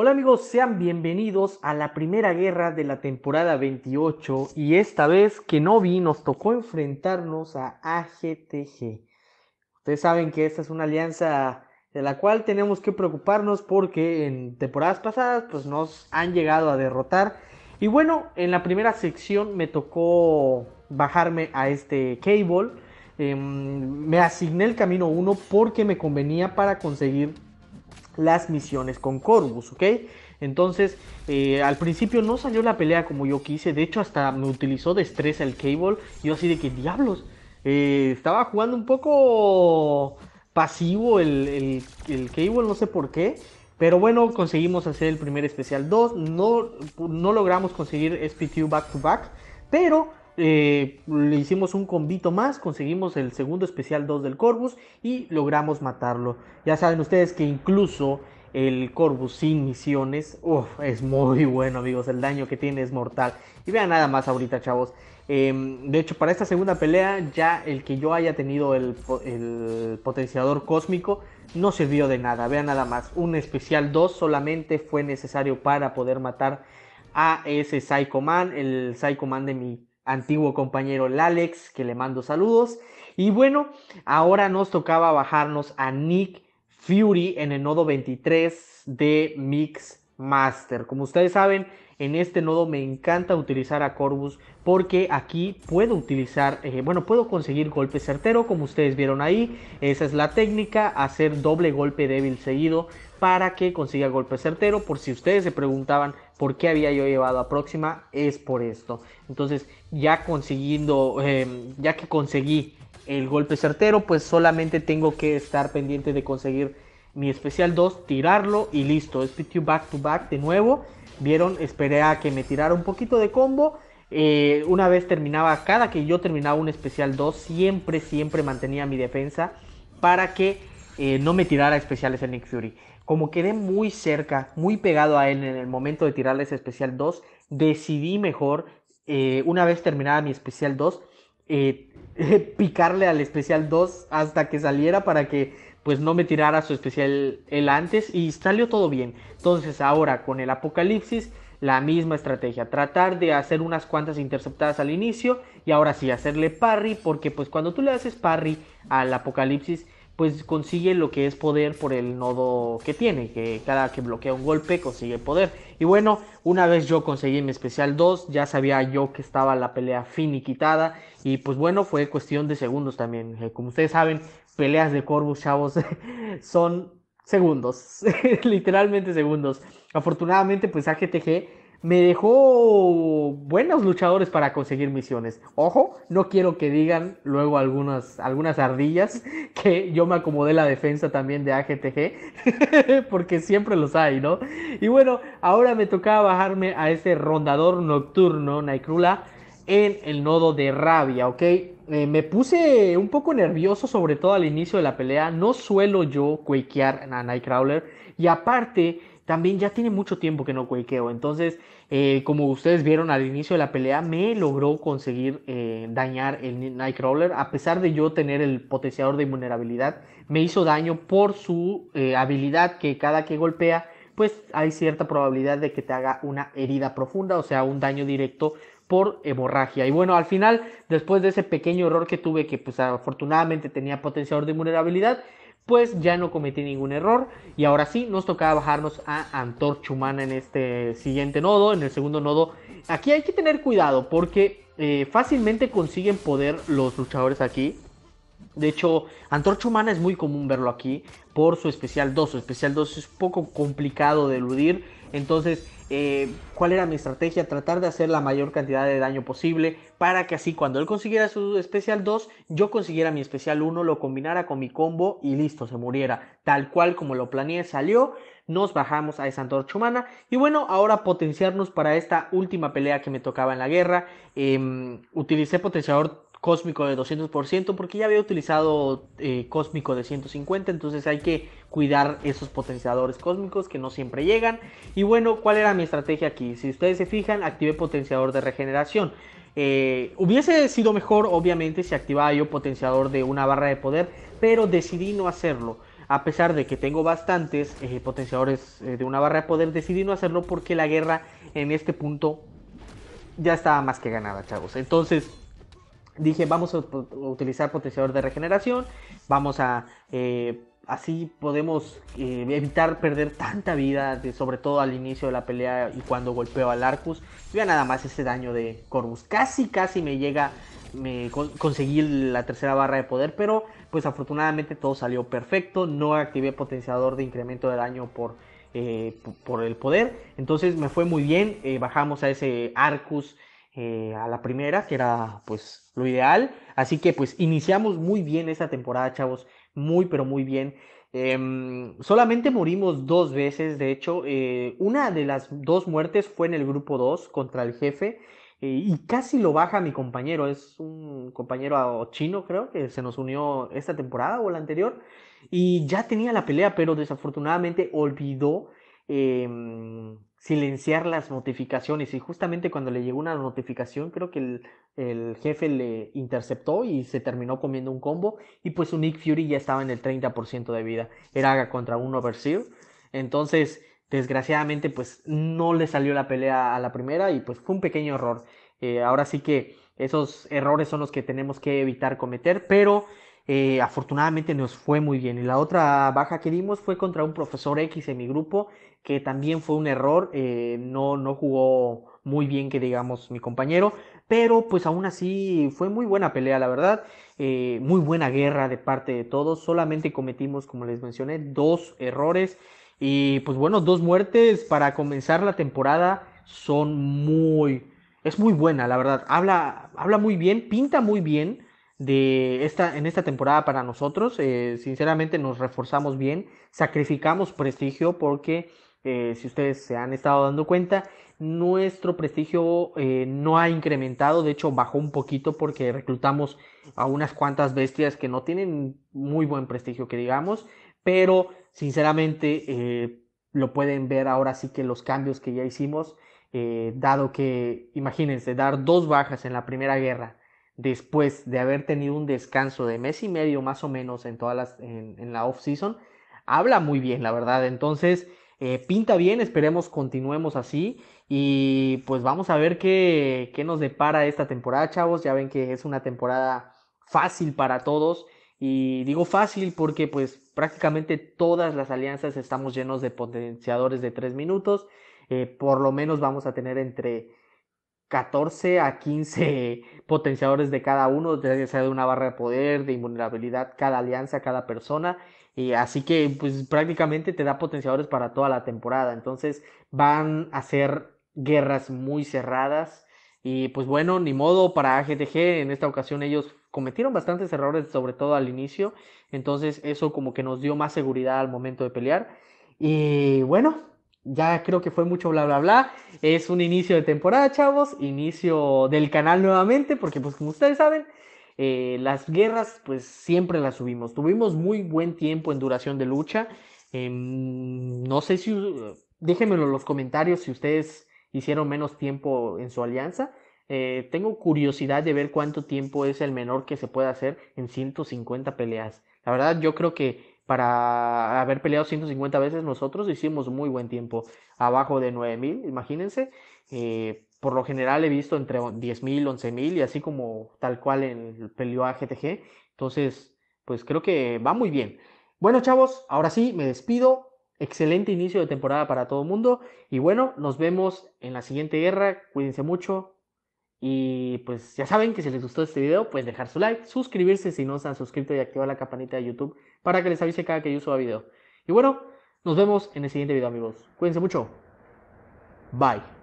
Hola amigos, sean bienvenidos a la primera guerra de la temporada 28 y esta vez que vi nos tocó enfrentarnos a AGTG. Ustedes saben que esta es una alianza de la cual tenemos que preocuparnos porque en temporadas pasadas pues nos han llegado a derrotar. Y bueno, en la primera sección me tocó bajarme a este Cable. Em, me asigné el camino 1 porque me convenía para conseguir las misiones con Corvus, ¿ok? Entonces, eh, al principio no salió la pelea como yo quise, de hecho hasta me utilizó destreza el Cable, yo así de que diablos, eh, estaba jugando un poco pasivo el, el, Cable, no sé por qué, pero bueno, conseguimos hacer el primer especial 2. No, no logramos conseguir SP2 back to back. Pero eh, le hicimos un combito más, conseguimos el segundo especial 2 del Corvus y logramos matarlo. Ya saben ustedes que incluso el Corvus sin misiones, es muy bueno amigos, el daño que tiene es mortal. Y vean nada más ahorita chavos. Em, de hecho para esta segunda pelea ya el que yo haya tenido el, el potenciador cósmico no sirvió de nada. Vean nada más, un especial 2 solamente fue necesario para poder matar a ese Psycho Man, el Psycho Man de mi antiguo compañero Lalex, que le mando saludos. Y bueno, ahora nos tocaba bajarnos a Nick Fury en el nodo 23 de Mix Master. Como ustedes saben, en este nodo me encanta utilizar a Corvus porque aquí puedo utilizar, eh, bueno, puedo conseguir golpe certero como ustedes vieron ahí. Esa es la técnica, hacer doble golpe débil seguido para que consiga golpe certero. Por si ustedes se preguntaban por qué había yo llevado a Próxima es por esto. Entonces, ya consiguiendo, em, ya que conseguí el golpe certero, pues solamente tengo que estar pendiente de conseguir mi especial 2, tirarlo y listo. Speed back to back de nuevo. Vieron, esperé a que me tirara un poquito de combo. Eh, una vez terminaba, cada que yo terminaba un especial 2, siempre, siempre mantenía mi defensa para que eh, no me tirara especiales en Nick Fury. Como quedé muy cerca, muy pegado a él en el momento de tirarle ese especial 2, decidí mejor, eh, una vez terminada mi especial 2, eh, picarle al especial 2 hasta que saliera para que pues no me tirara su especial el antes y salió todo bien. Entonces ahora con el apocalipsis la misma estrategia, tratar de hacer unas cuantas interceptadas al inicio y ahora sí hacerle parry porque pues cuando tú le haces parry al apocalipsis pues consigue lo que es poder por el nodo que tiene, que cada que bloquea un golpe consigue poder. Y bueno, una vez yo conseguí mi especial 2, ya sabía yo que estaba la pelea finiquitada y pues bueno, fue cuestión de segundos también. Eh, como ustedes saben, peleas de Corvus, chavos, son segundos, literalmente segundos. Afortunadamente, pues AGTG me dejó buenos luchadores para conseguir misiones. Ojo, no quiero que digan luego algunas, algunas ardillas que yo me acomodé la defensa también de AGTG, porque siempre los hay, ¿no? Y bueno, ahora me tocaba bajarme a ese rondador nocturno, Nightcrawler. en el nodo de rabia, ¿ok? Eh, me puse un poco nervioso, sobre todo al inicio de la pelea. No suelo yo quickear a Nightcrawler. Y aparte, también ya tiene mucho tiempo que no cuequeo. Entonces, eh, como ustedes vieron al inicio de la pelea, me logró conseguir eh, dañar el Nightcrawler. A pesar de yo tener el potenciador de invulnerabilidad, me hizo daño por su eh, habilidad que cada que golpea, pues hay cierta probabilidad de que te haga una herida profunda, o sea, un daño directo por hemorragia. Y bueno, al final, después de ese pequeño error que tuve, que pues afortunadamente tenía potenciador de vulnerabilidad, pues ya no cometí ningún error. Y ahora sí, nos tocaba bajarnos a Antorcha Humana en este siguiente nodo, en el segundo nodo. Aquí hay que tener cuidado porque eh, fácilmente consiguen poder los luchadores aquí. De hecho, Antorcha Humana es muy común verlo aquí por su especial 2. Su especial 2 es poco complicado de eludir. Entonces, eh, cuál era mi estrategia, tratar de hacer la mayor cantidad de daño posible para que así cuando él consiguiera su especial 2, yo consiguiera mi especial 1, lo combinara con mi combo y listo, se muriera. Tal cual como lo planeé, salió, nos bajamos a esa antorcha humana y bueno, ahora potenciarnos para esta última pelea que me tocaba en la guerra. Em, utilicé potenciador cósmico de 200% porque ya había utilizado eh, cósmico de 150 entonces hay que cuidar esos potenciadores cósmicos que no siempre llegan y bueno cuál era mi estrategia aquí si ustedes se fijan activé potenciador de regeneración eh, hubiese sido mejor obviamente si activaba yo potenciador de una barra de poder pero decidí no hacerlo a pesar de que tengo bastantes eh, potenciadores de una barra de poder decidí no hacerlo porque la guerra en este punto ya estaba más que ganada chavos entonces dije, vamos a utilizar potenciador de regeneración, vamos a... Eh, así podemos eh, evitar perder tanta vida, sobre todo al inicio de la pelea y cuando golpeo al Arcus. Ya nada más ese daño de Corvus. Casi, casi me llega, me conseguí la tercera barra de poder, pero pues afortunadamente todo salió perfecto. No activé potenciador de incremento de daño por, eh, por el poder. Entonces me fue muy bien. bajamos a ese Arcus eh, a la primera, que era pues lo ideal. Así que pues iniciamos muy bien esta temporada, chavos. Muy, pero muy bien. Em, solamente morimos dos veces, de hecho. Eh, una de las dos muertes fue en el grupo 2 contra el jefe. Eh, y casi lo baja mi compañero. Es un compañero chino, creo, que se nos unió esta temporada o la anterior. Y ya tenía la pelea, pero desafortunadamente olvidó em, silenciar las notificaciones y justamente cuando le llegó una notificación creo que el, jefe le interceptó y se terminó comiendo un combo y pues un Nick Fury ya estaba en el 30% de vida era contra un Overseer entonces desgraciadamente pues no le salió la pelea a la primera y pues fue un pequeño error eh, ahora sí que esos errores son los que tenemos que evitar cometer pero eh, afortunadamente nos fue muy bien. Y la otra baja que dimos fue contra un profesor X en mi grupo, que también fue un error, eh, no, no jugó muy bien que digamos mi compañero, pero pues aún así fue muy buena pelea, la verdad, eh, muy buena guerra de parte de todos, solamente cometimos, como les mencioné, dos errores y pues bueno, dos muertes para comenzar la temporada son muy, es muy buena, la verdad, habla, habla muy bien, pinta muy bien de esta, en esta temporada para nosotros. Eh, sinceramente nos reforzamos bien, sacrificamos prestigio porque eh, si ustedes se han estado dando cuenta, nuestro prestigio eh, no ha incrementado, de hecho bajó un poquito porque reclutamos a unas cuantas bestias que no tienen muy buen prestigio que digamos, pero sinceramente lo pueden ver ahora sí que los cambios que ya hicimos. dado que, imagínense, dar dos bajas en la primera guerra después de haber tenido un descanso de mes y medio más o menos en todas en, la off season habla muy bien la verdad entonces eh, pinta bien esperemos continuemos así y pues vamos a ver qué, qué nos depara esta temporada chavos ya ven que es una temporada fácil para todos y digo fácil porque pues prácticamente todas las alianzas estamos llenos de potenciadores de tres minutos eh, por lo menos vamos a tener entre 14 a 15 potenciadores de cada uno, ya sea de una barra de poder, de invulnerabilidad, cada alianza, cada persona. Y así que pues prácticamente te da potenciadores para toda la temporada. Entonces van a ser guerras muy cerradas. Y pues bueno, ni modo para AGTG. En esta ocasión ellos cometieron bastantes errores, sobre todo al inicio. Entonces eso como que nos dio más seguridad al momento de pelear. Y bueno, ya creo que fue mucho bla bla bla. Es un inicio de temporada, chavos, inicio del canal nuevamente, porque pues como ustedes saben, eh, las guerras pues siempre las subimos. Tuvimos muy buen tiempo en duración de lucha. Em, no sé si, déjenmelo en los comentarios si ustedes hicieron menos tiempo en su alianza. Eh, tengo curiosidad de ver cuánto tiempo es el menor que se puede hacer en 150 peleas. La verdad yo creo que para haber peleado 150 veces nosotros hicimos muy buen tiempo, abajo de 9000, imagínense. Eh, por lo general he visto entre 10.000, 11.000 y así como tal cual en, el a GTG. Entonces, pues creo que va muy bien. Bueno, chavos, ahora sí, me despido. Excelente inicio de temporada para todo el mundo. Y bueno, nos vemos en la siguiente guerra. Cuídense mucho. Y pues ya saben que si les gustó este video, pues dejar su like, suscribirse si no se han suscrito y activar la campanita de YouTube para que les avise cada que yo suba video. Y bueno, nos vemos en el siguiente video amigos. Cuídense mucho. Bye.